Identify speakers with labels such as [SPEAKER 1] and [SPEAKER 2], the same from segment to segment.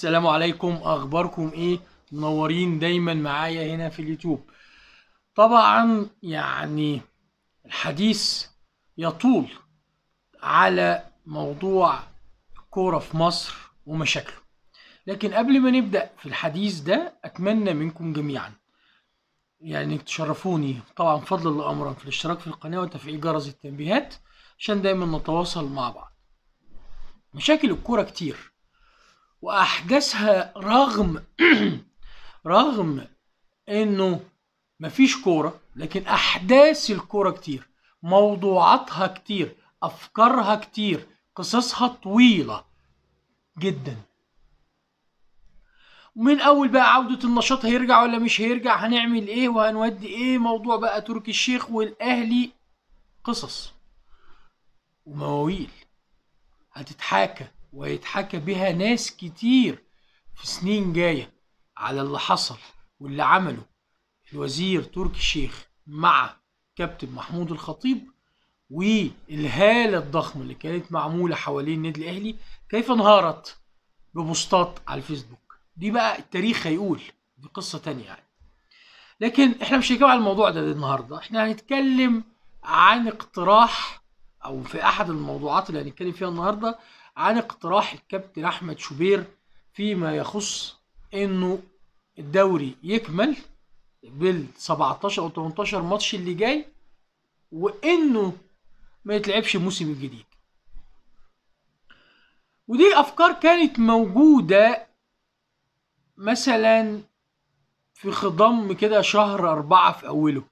[SPEAKER 1] السلام عليكم اخباركم ايه منورين دايما معايا هنا في اليوتيوب طبعا يعني الحديث يطول على موضوع الكوره في مصر ومشاكله لكن قبل ما نبدا في الحديث ده اتمنى منكم جميعا يعني تشرفوني طبعا فضل الله امرا في الاشتراك في القناه وتفعيل جرس التنبيهات عشان دايما نتواصل مع بعض مشاكل الكوره كتير واحداثها رغم رغم انه مفيش كوره لكن احداث الكوره كتير موضوعاتها كتير افكارها كتير قصصها طويله جدا ومن اول بقى عوده النشاط هيرجع ولا مش هيرجع هنعمل ايه وهنودي ايه موضوع بقى تركي الشيخ والاهلي قصص ومواويل هتتحاكى وهيتحكى بها ناس كتير في سنين جاية على اللي حصل واللي عمله الوزير تركي الشيخ مع كابتن محمود الخطيب والهالة الضخمة اللي كانت معمولة حوالين النادي الأهلي كيف انهارت ببوستات على الفيسبوك دي بقى التاريخ هيقول دي قصة تانية يعني لكن احنا مش هنتكلم على الموضوع ده النهاردة احنا هنتكلم عن اقتراح او في احد الموضوعات اللي هنتكلم فيها النهارده عن اقتراح الكابتن احمد شوبير فيما يخص انه الدوري يكمل بال 17 او 18 ماتش اللي جاي وانه ما يتلعبش الموسم الجديد ودي افكار كانت موجوده مثلا في خضم كده شهر أربعة في أوله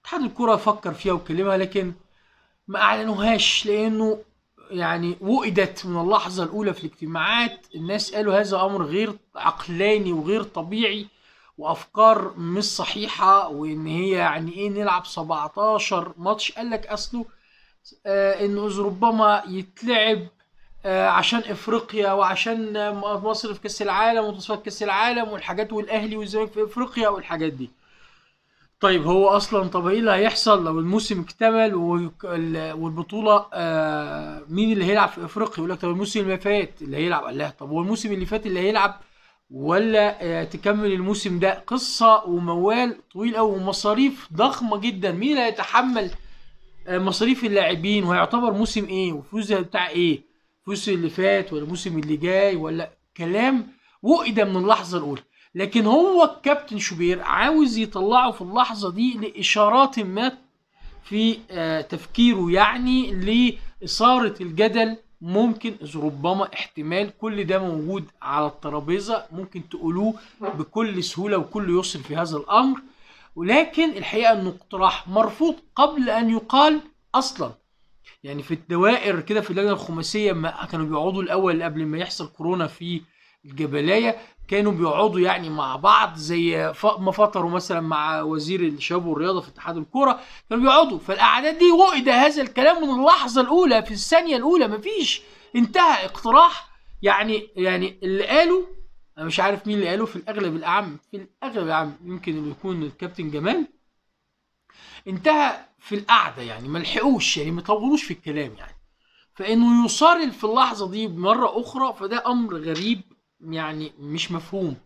[SPEAKER 1] اتحاد الكرة فكر فيها وكلمها لكن ما اعلنوهاش لانه يعني وقدت من اللحظة الأولى في الاجتماعات الناس قالوا هذا أمر غير عقلاني وغير طبيعي وأفكار مش صحيحة وإن هي يعني إيه نلعب 17 ماتش قال لك أصله آه إنه إذ ربما يتلعب آه عشان إفريقيا وعشان مصر في كأس العالم وتصفيات كأس العالم والحاجات والأهلي والزمالك في إفريقيا والحاجات دي طيب هو اصلا طب ايه اللي هيحصل لو الموسم اكتمل والبطوله آه، مين اللي هيلعب في افريقيا يقول لك طب الموسم اللي فات اللي هيلعب قال لها طب هو الموسم اللي فات اللي هيلعب ولا آه، تكمل الموسم ده قصه وموال طويل قوي ومصاريف ضخمه جدا مين اللي هيتحمل آه، مصاريف اللاعبين وهيعتبر موسم ايه وفلوس بتاع ايه فلوس اللي فات ولا الموسم اللي جاي ولا كلام وقد من اللحظه الاولى لكن هو الكابتن شوبير عاوز يطلعه في اللحظه دي لاشارات ما في آه، تفكيره يعني لاثاره الجدل ممكن ربما احتمال كل ده موجود على الترابيزه ممكن تقولوه بكل سهوله وكل يسر في هذا الامر ولكن الحقيقه انه اقتراح مرفوض قبل ان يقال اصلا يعني في الدوائر كده في اللجنه الخماسيه ما كانوا بيقعدوا الاول قبل ما يحصل كورونا في الجبليه كانوا بيقعدوا يعني مع بعض زي ما فطروا مثلا مع وزير الشباب والرياضه في اتحاد الكوره كانوا بيقعدوا فالقعدات دي وئد هذا الكلام من اللحظه الاولى في الثانيه الاولى مفيش انتهى اقتراح يعني يعني اللي قالوا انا مش عارف مين اللي قاله في الاغلب الاعم في الاغلب الاعم يمكن اللي يكون الكابتن جمال انتهى في القعده يعني ما لحقوش يعني ما طولوش في الكلام يعني فانه يصارل في اللحظه دي مره اخرى فده امر غريب يعني مش مفهوم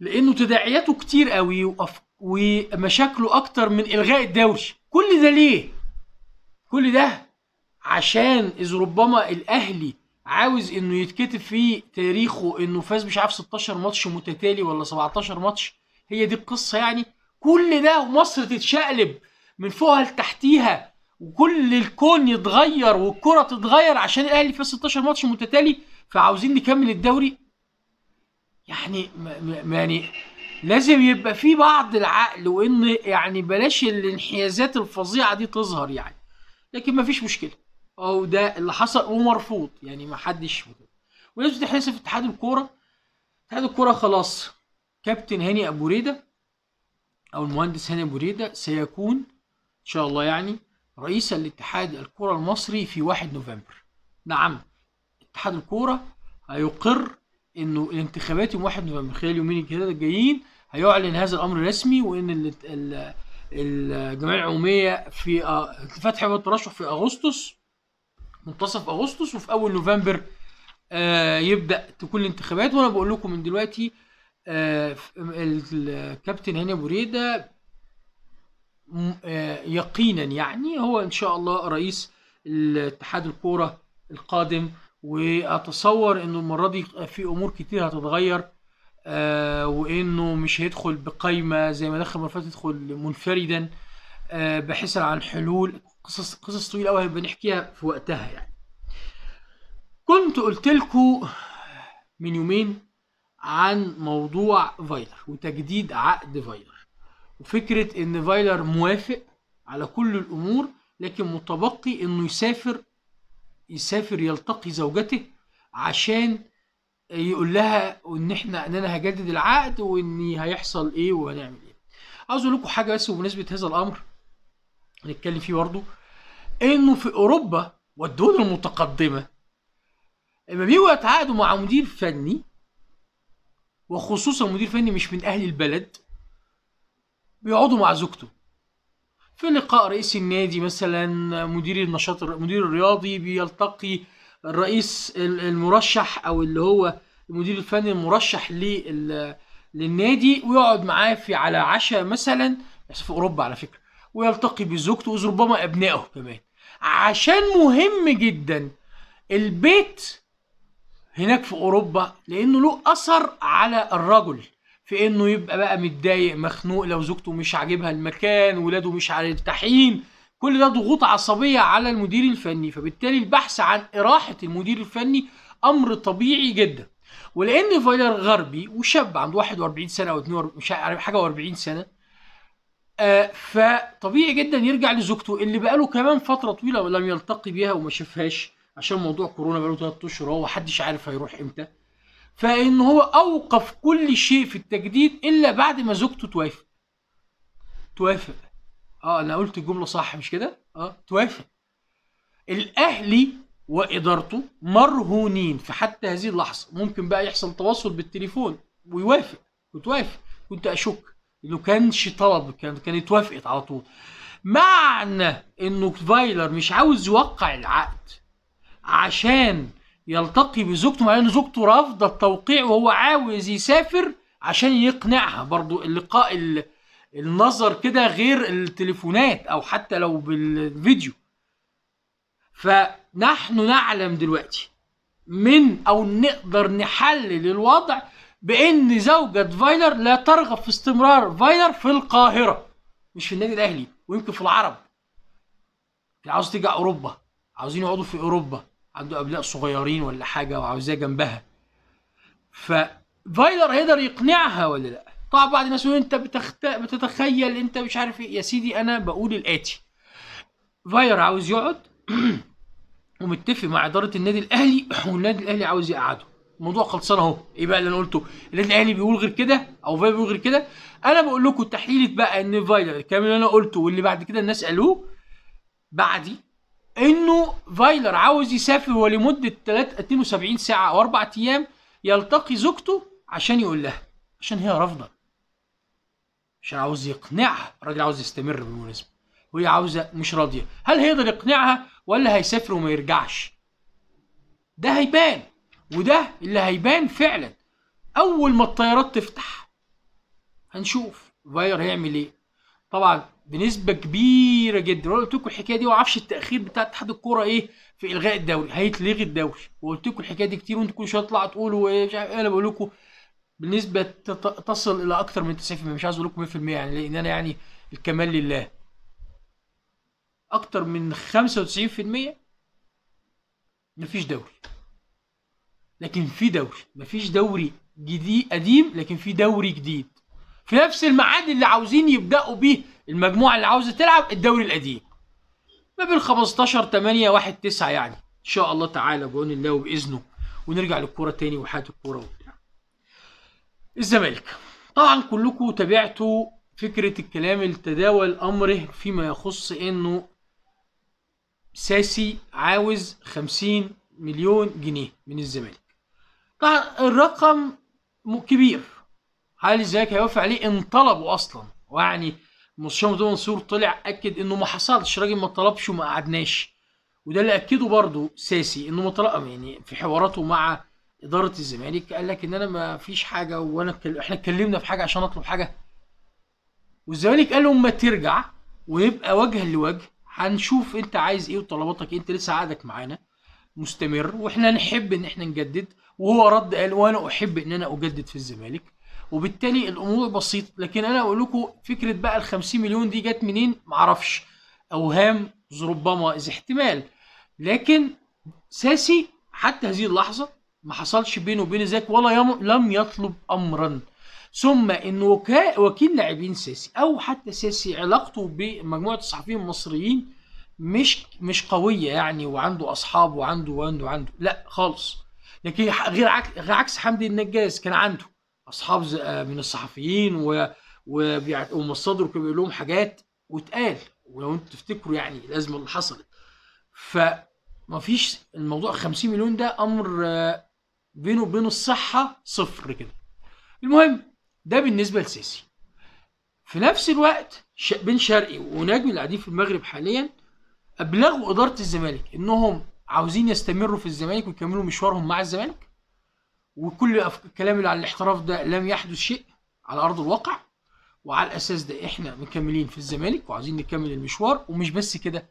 [SPEAKER 1] لانه تداعياته كتير قوي وأف... ومشاكله اكتر من الغاء الدوري كل ده ليه كل ده عشان اذ ربما الاهلي عاوز انه يتكتب في تاريخه انه فاز مش عارف 16 ماتش متتالي ولا 17 ماتش هي دي القصه يعني كل ده ومصر تتشقلب من فوقها لتحتيها وكل الكون يتغير والكره تتغير عشان الاهلي فاز 16 ماتش متتالي فعاوزين نكمل الدوري يعني يعني لازم يبقى في بعض العقل وان يعني بلاش الانحيازات الفظيعه دي تظهر يعني لكن مفيش مشكله او ده اللي حصل ومرفوض يعني ما حدش ولازم تحس في اتحاد الكوره اتحاد الكوره خلاص كابتن هاني ابو ريده او المهندس هاني ابو ريده سيكون ان شاء الله يعني رئيسا لاتحاد الكوره المصري في 1 نوفمبر نعم اتحاد الكوره هيقر انه الانتخابات يوم 1 نوفمبر خلال يومين كده الجايين هيعلن هذا الامر رسمي وان الجمعيه العموميه في فتح باب الترشح في اغسطس منتصف اغسطس وفي اول نوفمبر آه، يبدا تكون الانتخابات وانا بقول لكم من دلوقتي آه، الكابتن هاني ابو ريده آه، يقينا يعني هو ان شاء الله رئيس الاتحاد الكوره القادم واتصور انه المره دي في امور كتير هتتغير آه، وانه مش هيدخل بقايمه زي ما دخل مره فاتت يدخل منفردا آه، بحيث عن حلول قصص قصص طويله قوي بنحكيها في وقتها يعني كنت قلت لكم من يومين عن موضوع فايلر وتجديد عقد فايلر وفكره ان فايلر موافق على كل الامور لكن متبقي انه يسافر يسافر يلتقي زوجته عشان يقول لها ان احنا ان انا هجدد العقد وان هيحصل ايه وهنعمل ايه عاوز اقول لكم حاجه بس بمناسبه هذا الامر هنتكلم فيه برضه انه في اوروبا والدول المتقدمه لما بيجوا يتعاقدوا مع مدير فني وخصوصا مدير فني مش من اهل البلد بيقعدوا مع زوجته في لقاء رئيس النادي مثلا مدير النشاط المدير الرياضي بيلتقي الرئيس المرشح او اللي هو المدير الفني المرشح للنادي ويقعد معاه في على عشاء مثلا في اوروبا على فكره ويلتقي بزوجته وربما ابنائه كمان عشان مهم جدا البيت هناك في اوروبا لانه له اثر على الرجل في انه يبقى بقى متضايق مخنوق لو زوجته مش عاجبها المكان ولاده مش مرتاحين كل ده ضغوط عصبيه على المدير الفني فبالتالي البحث عن اراحه المدير الفني امر طبيعي جدا ولان فايلر غربي وشاب عنده 41 سنه او 42 مش عارف حاجه و40 سنه آه، فطبيعي جدا يرجع لزوجته اللي بقاله كمان فتره طويله لم يلتقي بيها وما شافهاش عشان موضوع كورونا بقاله 3 اشهر وهو محدش عارف هيروح امتى فإن هو أوقف كل شيء في التجديد إلا بعد ما زوجته توافق توافق اه انا قلت الجمله صح مش كده اه توافق الاهلي وادارته مرهونين في حتى هذه اللحظه ممكن بقى يحصل تواصل بالتليفون ويوافق وتوافق كنت اشك انه كانش طلب كان كانت وافقت على طول معنى انه فايلر مش عاوز يوقع العقد عشان يلتقي بزوجته مع ان زوجته رافضه التوقيع وهو عاوز يسافر عشان يقنعها برضو اللقاء النظر كده غير التليفونات او حتى لو بالفيديو فنحن نعلم دلوقتي من او نقدر نحلل الوضع بان زوجة فايلر لا ترغب في استمرار فايلر في القاهرة مش في النادي الاهلي ويمكن في العرب عاوز تيجي اوروبا عاوزين يقعدوا في اوروبا عنده ابناء صغيرين ولا حاجه وعاوزاه جنبها ففايلر هيقدر يقنعها ولا لا طبعا بعض الناس يقول انت بتخت... بتتخيل انت مش عارف ايه يا سيدي انا بقول الاتي فايلر عاوز يقعد ومتفق مع اداره النادي الاهلي والنادي الاهلي عاوز يقعده الموضوع خلصان اهو ايه بقى اللي انا قلته النادي الاهلي بيقول غير كده او فايلر بيقول غير كده انا بقول لكم تحليلة بقى ان فايلر الكلام اللي انا قلته واللي بعد كده الناس قالوه بعدي انه فايلر عاوز يسافر ولمده 72 ساعه او اربع ايام يلتقي زوجته عشان يقول لها عشان هي رافضه عشان عاوز يقنعها الراجل عاوز يستمر بالمناسبه وهي عاوزه مش راضيه هل هيقدر يقنعها ولا هيسافر وما يرجعش ده هيبان وده اللي هيبان فعلا اول ما الطيارات تفتح هنشوف فايلر هيعمل ايه طبعا بنسبه كبيره جدا وانا قلت لكم الحكايه دي اعرفش التاخير بتاع اتحاد الكوره ايه في الغاء الدوري هيتلغي الدوري وقلت لكم الحكايه دي كتير وانتوا كل شويه تطلعوا تقولوا ايه مش عارف ايه انا بقول لكم بنسبه تصل الى اكتر من 90% مش عايز اقول لكم 100% يعني لان انا يعني الكمال لله اكتر من 95% مفيش دوري لكن في دوري مفيش دوري جديد قديم لكن في دوري جديد في نفس الميعاد اللي عاوزين يبداوا بيه المجموعه اللي عاوزه تلعب الدوري القديم ما بين 15 8 1 9 يعني ان شاء الله تعالى بعون الله وباذنه ونرجع للكوره تاني وحياه الكوره وبتاع الزمالك طبعا كلكم تابعتوا فكره الكلام اللي تداول امره فيما يخص انه ساسي عاوز 50 مليون جنيه من الزمالك طبعا الرقم كبير هل الزمالك هيوافق عليه ان طلبه اصلا ويعني مصطفى ممدوح منصور طلع اكد انه ما حصلش راجل ما طلبش وما قعدناش وده اللي اكده برضه ساسي انه ما طلب يعني في حواراته مع اداره الزمالك قال لك ان انا ما فيش حاجه وانا احنا اتكلمنا في حاجه عشان اطلب حاجه والزمالك قال لهم ما ترجع ويبقى وجها لوجه هنشوف انت عايز ايه وطلباتك انت لسه عقدك معانا مستمر واحنا نحب ان احنا نجدد وهو رد قال وانا احب ان انا اجدد في الزمالك وبالتالي الامور بسيطه لكن انا اقول لكم فكره بقى ال 50 مليون دي جت منين معرفش اوهام ربما اذا احتمال لكن ساسي حتى هذه اللحظه ما حصلش بينه وبين ذاك ولا يم... لم يطلب امرا ثم ان وكا... وكيل لاعبين ساسي او حتى ساسي علاقته بمجموعه الصحفيين المصريين مش مش قويه يعني وعنده اصحاب وعنده وعنده وعنده لا خالص لكن غير عكس غير عكس حمدي النجاز كان عنده اصحاب آه، من الصحفيين و ومصدروا كانوا بيقول لهم حاجات واتقال ولو انتوا تفتكروا يعني الازمه اللي حصلت فما فيش الموضوع 50 مليون ده امر آه، بينه وبين الصحه صفر كده المهم ده بالنسبه لسيسي في نفس الوقت بن شرقي ونجم اللي قاعدين في المغرب حاليا ابلغوا اداره الزمالك انهم عاوزين يستمروا في الزمالك ويكملوا مشوارهم مع الزمالك وكل الكلام اللي على الاحتراف ده لم يحدث شيء على ارض الواقع وعلى الاساس ده احنا مكملين في الزمالك وعايزين نكمل المشوار ومش بس كده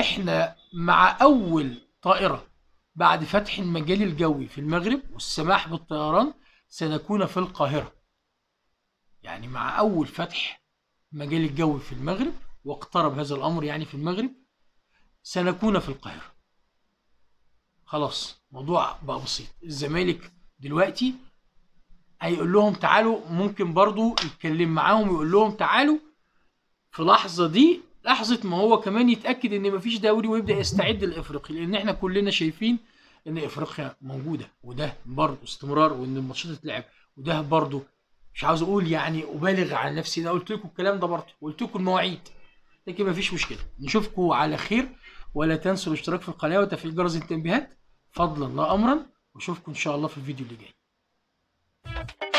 [SPEAKER 1] احنا مع اول طائره بعد فتح المجال الجوي في المغرب والسماح بالطيران سنكون في القاهره يعني مع اول فتح مجال الجوي في المغرب واقترب هذا الامر يعني في المغرب سنكون في القاهره خلاص موضوع بقى بسيط الزمالك دلوقتي هيقول لهم تعالوا ممكن برضو يتكلم معاهم ويقول لهم تعالوا في لحظه دي لحظه ما هو كمان يتاكد ان مفيش دوري ويبدا يستعد لافريقيا لان احنا كلنا شايفين ان افريقيا موجوده وده برضه استمرار وان الماتشات تتلعب وده برضه مش عاوز اقول يعني ابالغ عن نفسي انا قلت لكم الكلام ده برضه وقلت لكم المواعيد لكن مفيش مشكله نشوفكم على خير ولا تنسوا الاشتراك في القناه وتفعيل جرس التنبيهات فضلا لا امرا واشوفكم ان شاء الله في الفيديو اللي جاي